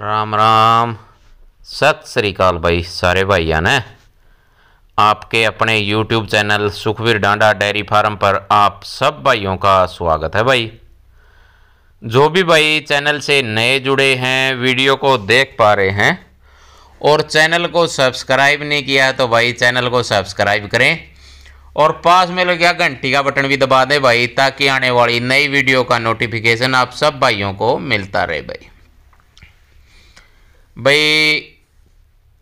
राम राम सत श्रीकाल भाई सारे ਸਾਰੇ ने आपके अपने YouTube channel Sukhvir Danda dairy farm पर आप सब भाइयों का स्वागत है भाई जो भी भाई चैनल से नए जुड़े हैं वीडियो को देख पा रहे हैं और चैनल को सब्सक्राइब नहीं किया तो भाई चैनल को सब्सक्राइब करें और पास में गया घंटी का बटन भी दबा दें भाई ताकि आने वाली नई वीडियो का नोटिफिकेशन आप सब भाइयों को मिलता रहे भाई भाई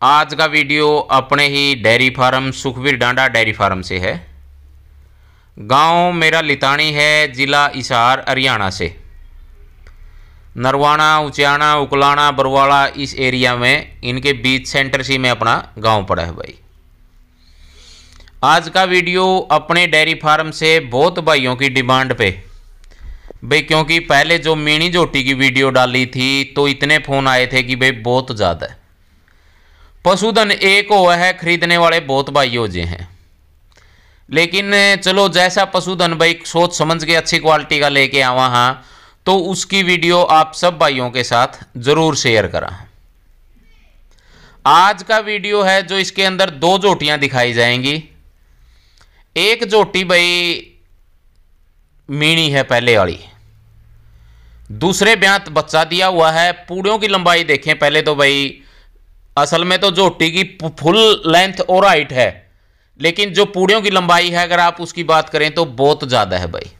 आज का वीडियो अपने ही dairy farm Sukhvir Danda dairy farm से है गांव मेरा लितानी है जिला इसार हरियाणा से नरवाना उचाना उकलाना बरवाड़ा इस एरिया में इनके बीच सेंटर से में अपना गांव पड़ा है भाई आज का वीडियो अपने डेयरी फार्म से बहुत भाइयों की डिमांड पे भाई क्योंकि पहले जो मिनी जोटी की वीडियो डाली थी तो इतने फ़ोन आए थे कि भाई बहुत ज़्यादा पशुधन एक हो है खरीदने वाले बहुत भाइयों जे हैं लेकिन चलो जैसा पशुधन भाई सोच समझ के अच्छी क्वालिटी का लेके आवा हाँ तो उसकी वीडियो आप सब भाइयों के साथ ज़रूर शेयर करा आज का वीडियो है जो इसके अंदर दो जोटियां दिखाई जाएंगी एक जोटी भाई मीणी है पहले वाली दूसरे ब्यांत बच्चा दिया हुआ है पूड़ियों की लंबाई देखें पहले तो भाई असल में तो झोटी की फुल लेंथ और हाइट है लेकिन जो पूड़ियों की लंबाई है अगर आप उसकी बात करें तो बहुत ज़्यादा है भाई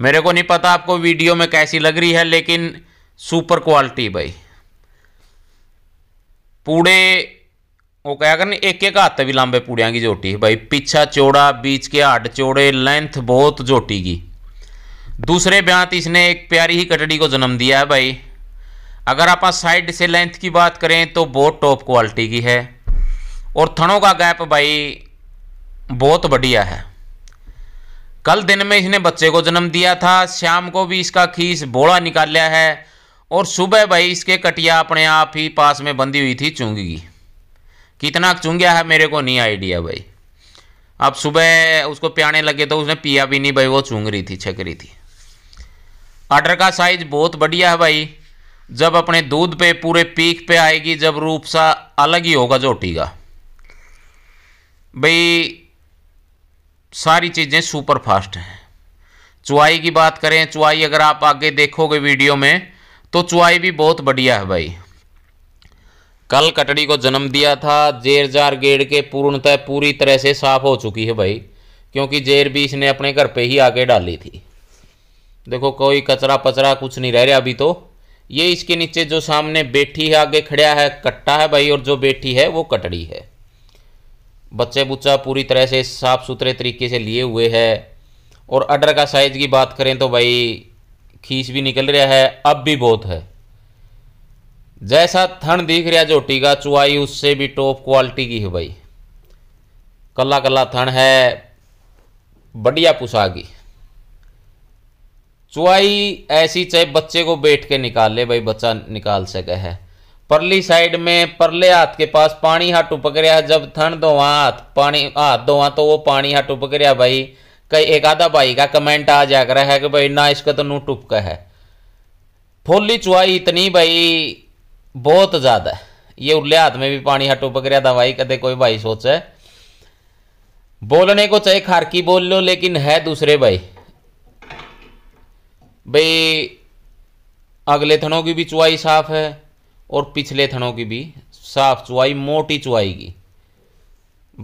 मेरे को नहीं पता आपको वीडियो में कैसी लग रही है लेकिन सुपर क्वालिटी भाई पूड़े वो कह करें एक एक हाथ भी लंबे पूड़िया की जोटी है भाई पीछा चौड़ा बीच के हाट चौड़े लेंथ बहुत जोटी की दूसरे ब्यांत इसने एक प्यारी ही कटड़ी को जन्म दिया है भाई अगर आप साइड से लेंथ की बात करें तो बहुत टॉप क्वालिटी की है और थनों का गैप भाई बहुत बढ़िया है कल दिन में इसने बच्चे को जन्म दिया था शाम को भी इसका खीस बोड़ा लिया है और सुबह भाई इसके कटिया अपने आप ही पास में बंधी हुई थी चुंगी कितना चुंगिया है मेरे को नहीं आइडिया भाई अब सुबह उसको प्याने लगे तो उसने पिया भी नहीं भाई वो चुंग रही थी छक रही थी आर्डर का साइज़ बहुत बढ़िया है भाई जब अपने दूध पे पूरे पीक पे आएगी जब रूप सा अलग ही होगा जोटी का भाई सारी चीज़ें सुपर फास्ट हैं चुआई की बात करें चुआई अगर आप आगे देखोगे वीडियो में तो चुआई भी बहुत बढ़िया है भाई कल कटड़ी को जन्म दिया था जेर जार गेड़ के पूर्णतः पूरी तरह से साफ हो चुकी है भाई क्योंकि जेर भी इसने अपने घर पे ही आके डाली थी देखो कोई कचरा पचरा कुछ नहीं रह रहा अभी तो ये इसके नीचे जो सामने बैठी है आगे खड़ा है कट्टा है भाई और जो बैठी है वो कटड़ी है बच्चे बुच्चा पूरी तरह से साफ़ सुथरे तरीके से लिए हुए है और अडर का साइज़ की बात करें तो भाई खींच भी निकल रहा है अब भी बहुत है जैसा थन दिख रहा जो टीका चुआई उससे भी टॉप क्वालिटी की है भाई कला कला थन है बढ़िया पुसागी चुआई ऐसी चाहे बच्चे को बैठ के निकाल ले भाई बच्चा निकाल सके है परली साइड में परले हाथ के पास पानी हाथ टुपक रहा जब थन दो हाथ पानी हाथ दो तो वो पानी हाथ टुपक रहा भाई कई एक आधा भाई का कमेंट आ जा रहा है कि भाई ना इसका तो नू टुपका है फोली चुआई इतनी भाई बहुत ज़्यादा ये उल्ले हाथ में भी पानी हाथ टुपक रहा था तो भाई कदे कोई भाई सोचे बोलने को चाहे खारकी बोल लो लेकिन है दूसरे भाई भाई अगले थनों की भी चुवाई साफ है और पिछले थनों की भी साफ चुवाई मोटी चुवाई की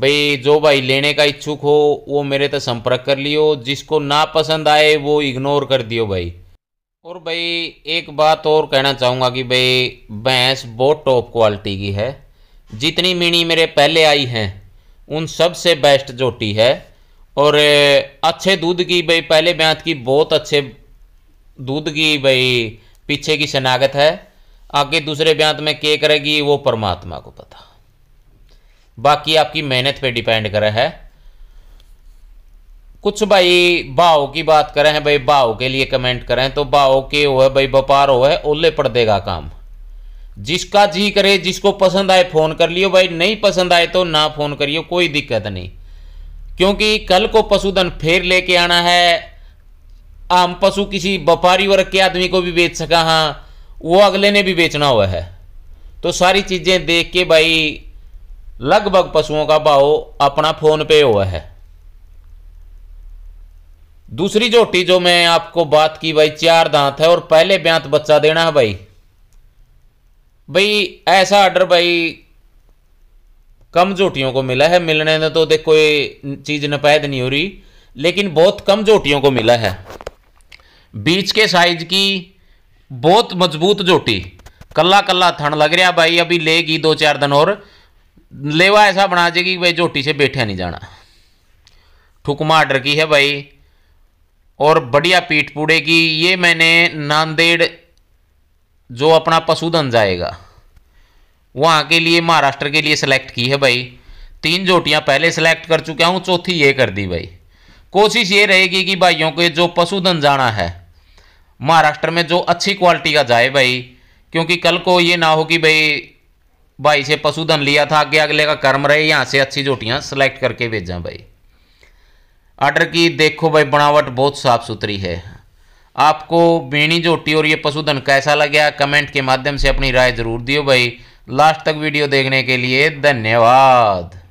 भाई जो भाई लेने का इच्छुक हो वो मेरे तो संपर्क कर लियो जिसको ना पसंद आए वो इग्नोर कर दियो भाई और भाई एक बात और कहना चाहूँगा कि भाई भैंस बहुत टॉप क्वालिटी की है जितनी मिनी मेरे पहले आई हैं उन सब से बेस्ट जोटी है और अच्छे दूध की भाई पहले ब्यांत की बहुत अच्छे दूध की भाई पीछे की शनागत है आगे दूसरे ब्यांत में के करेगी वो परमात्मा को पता बाकी आपकी मेहनत पे डिपेंड करे है कुछ भाई भाव की बात करें हैं भाई भाव के लिए कमेंट करें तो भाव के हो है भाई व्यापार हो है ओले पड़ देगा काम जिसका जी करे जिसको पसंद आए फ़ोन कर लियो भाई नहीं पसंद आए तो ना फ़ोन करियो कोई दिक्कत नहीं क्योंकि कल को पशुधन फिर लेके आना है आम पशु किसी व्यापारी वर्ग के आदमी को भी बेच सका हाँ वो अगले ने भी बेचना हुआ है तो सारी चीज़ें देख के भाई लगभग पशुओं का भाव अपना फ़ोन पे हुआ है दूसरी झोटी जो मैं आपको बात की भाई चार दांत है और पहले ब्यांत बच्चा देना है भाई भाई ऐसा आर्डर भाई कम झोटियों को मिला है मिलने में तो देखो ये चीज़ नपैद नहीं हो रही लेकिन बहुत कम झोटियों को मिला है बीच के साइज की बहुत मजबूत जोटी कल्ला कल्ला थन लग रहा भाई अभी लेगी दो चार दिन और लेवा ऐसा बना देगी भाई जोटी से बैठे नहीं जाना ठुकमा आर्डर की है भाई और बढ़िया पीठ पूड़े की ये मैंने नांदेड़ जो अपना पशुधन जाएगा वहाँ के लिए महाराष्ट्र के लिए सिलेक्ट की है भाई तीन जोटियाँ पहले सिलेक्ट कर चुका हूँ चौथी ये कर दी भाई कोशिश ये रहेगी कि भाइयों के जो पशुधन जाना है महाराष्ट्र में जो अच्छी क्वालिटी का जाए भाई क्योंकि कल को ये ना हो कि भाई भाई से पशुधन लिया था आगे अगले का कर्म रहे यहाँ से अच्छी जोटियाँ सेलेक्ट करके भेजा भाई आर्डर की देखो भाई बनावट बहुत साफ़ सुथरी है आपको बेणी जोटी और ये पशुधन कैसा गया कमेंट के माध्यम से अपनी राय ज़रूर दियो भाई लास्ट तक वीडियो देखने के लिए धन्यवाद